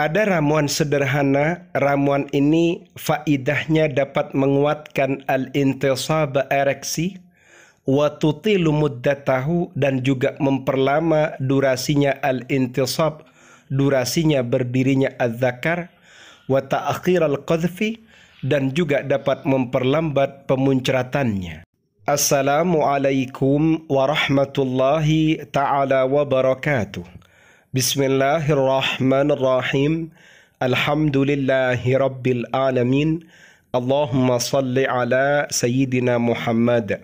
Ada ramuan sederhana, ramuan ini faidahnya dapat menguatkan al-intisab ereksi, wa tutilu muddatahu dan juga memperlama durasinya al-intisab, durasinya berdirinya az-zakar, wa al-qadhfi dan juga dapat memperlambat pemuncratannya. Assalamualaikum warahmatullahi taala wabarakatuh. Bismillahirrahmanirrahim. rabbil alamin. Allahumma salli ala sayyidina Muhammad.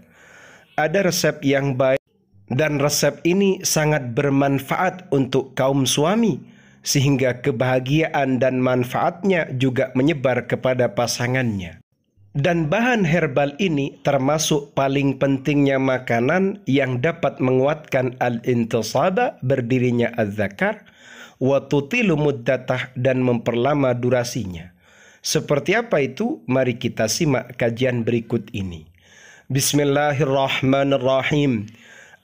Ada resep yang baik dan resep ini sangat bermanfaat untuk kaum suami sehingga kebahagiaan dan manfaatnya juga menyebar kepada pasangannya. Dan bahan herbal ini termasuk paling pentingnya makanan yang dapat menguatkan al-intisaba berdirinya al zakar wa tutilu muddatah dan memperlama durasinya. Seperti apa itu? Mari kita simak kajian berikut ini. Bismillahirrahmanirrahim.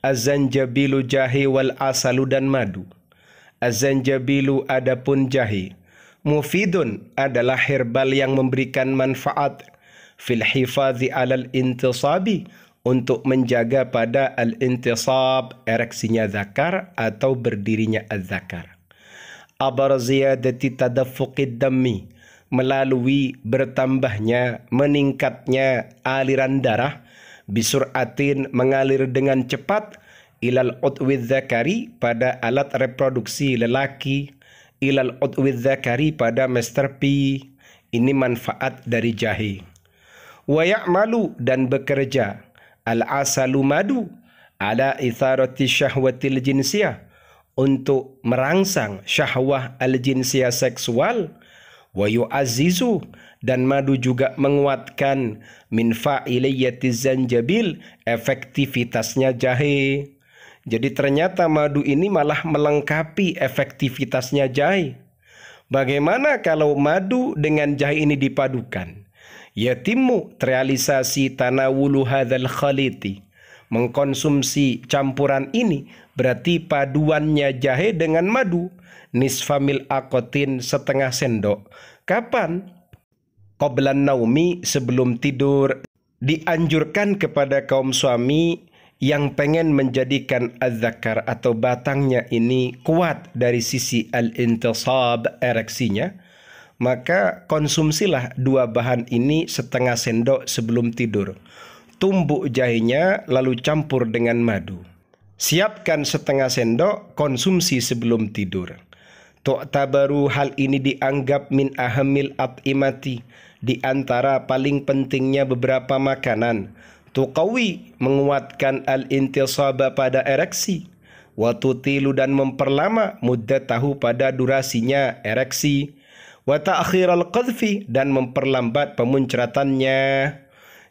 Az-zanjabilu jahe wal asalu dan madu. Az-zanjabilu adapun jahe. Mufidun adalah herbal yang memberikan manfaat fil hifazi alal intisabi untuk menjaga pada al-intisab ereksinya zakar atau berdirinya az-zakar. Abar ziyadati tadaffuqid dammi melalui bertambahnya, meningkatnya aliran darah bisuratin mengalir dengan cepat ilal utwid zakari pada alat reproduksi lelaki ilal utwid zakari pada masterpiece ini manfaat dari jahe Wayak malu dan bekerja al-asalu madu ala itharati syahwatil jinsiyah untuk merangsang syahwah al-jinsiyah seksual wa azizu dan madu juga menguatkan min fa'iliyati zanjabil efektivitasnya jahe jadi ternyata madu ini malah melengkapi efektivitasnya jahe bagaimana kalau madu dengan jahe ini dipadukan Yatimu terrealisasi tanawulu hadzal khaliti. Mengkonsumsi campuran ini berarti paduannya jahe dengan madu. Nisfamil akotin setengah sendok. Kapan? Qoblan naumi sebelum tidur. Dianjurkan kepada kaum suami yang pengen menjadikan adzakar atau batangnya ini kuat dari sisi al-intisab ereksinya maka konsumsilah dua bahan ini setengah sendok sebelum tidur. Tumbuk jahenya lalu campur dengan madu. Siapkan setengah sendok konsumsi sebelum tidur. Tu'tabaru hal ini dianggap min ahamil at'imati Di antara paling pentingnya beberapa makanan Tuqawi menguatkan al-intisaba pada ereksi tilu dan memperlama mudah tahu pada durasinya ereksi wa al qadhfi dan memperlambat pemuncratannya.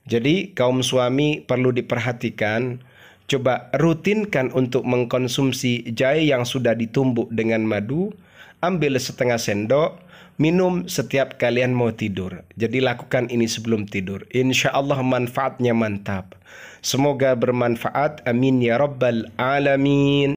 Jadi kaum suami perlu diperhatikan coba rutinkan untuk mengkonsumsi jahe yang sudah ditumbuk dengan madu, ambil setengah sendok, minum setiap kalian mau tidur. Jadi lakukan ini sebelum tidur. Insya Allah manfaatnya mantap. Semoga bermanfaat. Amin ya rabbal alamin.